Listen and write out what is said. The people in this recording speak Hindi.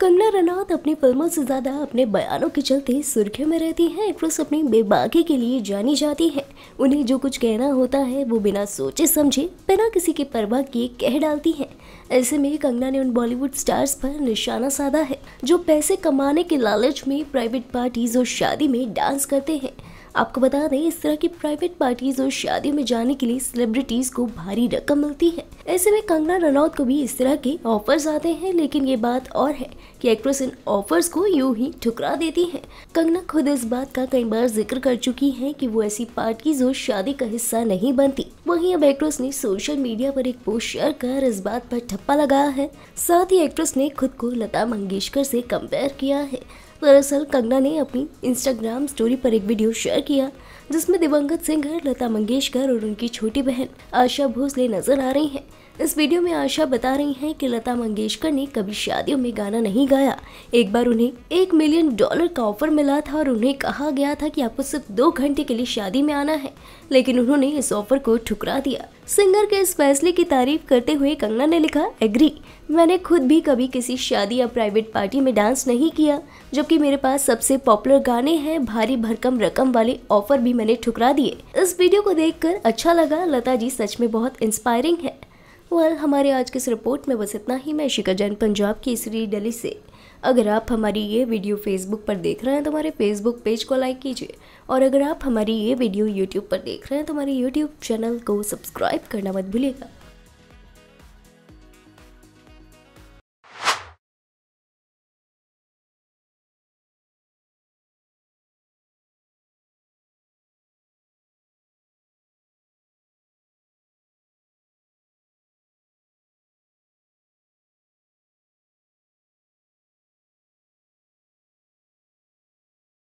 कंगना रनौत अपने फिल्मों से ज़्यादा अपने बयानों के चलते सुर्खियों में रहती हैं एक्ट्रेस अपनी बेबाकी के लिए जानी जाती है उन्हें जो कुछ कहना होता है वो बिना सोचे समझे बिना किसी की परवाह किए कह डालती हैं ऐसे में कंगना ने उन बॉलीवुड स्टार्स पर निशाना साधा है जो पैसे कमाने के लालच में प्राइवेट पार्टीज और शादी में डांस करते हैं आपको बता दें इस तरह की प्राइवेट पार्टीज और शादियों में जाने के लिए सेलिब्रिटीज को भारी रकम मिलती है ऐसे में कंगना रनौत को भी इस तरह के ऑफर्स आते हैं लेकिन ये बात और है कि एक्ट्रेस इन ऑफर्स को यूं ही ठुकरा देती है कंगना खुद इस बात का कई बार जिक्र कर चुकी है कि वो ऐसी पार्टीज और शादी का हिस्सा नहीं बनती वहीं अब एक्ट्रेस ने सोशल मीडिया पर एक पोस्ट शेयर कर इस बात पर ठप्पा लगाया है साथ ही एक्ट्रेस ने खुद को लता मंगेशकर से कंपेयर किया है दरअसल कंगना ने अपनी इंस्टाग्राम स्टोरी पर एक वीडियो शेयर किया जिसमें दिवंगत सिंगर लता मंगेशकर और उनकी छोटी बहन आशा भोसले नजर आ रही हैं इस वीडियो में आशा बता रही हैं कि लता मंगेशकर ने कभी शादियों में गाना नहीं गाया एक बार उन्हें एक मिलियन डॉलर का ऑफर मिला था और उन्हें कहा गया था कि आपको सिर्फ दो घंटे के लिए शादी में आना है लेकिन उन्होंने इस ऑफर को ठुकरा दिया सिंगर के इस फैसले की तारीफ करते हुए कंगना ने लिखा एग्री मैंने खुद भी कभी किसी शादी या प्राइवेट पार्टी में डांस नहीं किया जबकि मेरे पास सबसे पॉपुलर गाने हैं भारी भरकम रकम वाले ऑफर भी मैंने ठुकरा दिए इस वीडियो को देख अच्छा लगा लता जी सच में बहुत इंस्पायरिंग है वह हमारे आज की इस रिपोर्ट में बस इतना ही मैं शिखा जैन पंजाब की इसी डेली से अगर आप हमारी ये वीडियो फेसबुक पर देख रहे हैं तो हमारे फेसबुक पेज को लाइक कीजिए और अगर आप हमारी ये वीडियो यूट्यूब पर देख रहे हैं तो हमारे यूट्यूब चैनल को सब्सक्राइब करना मत भूलिएगा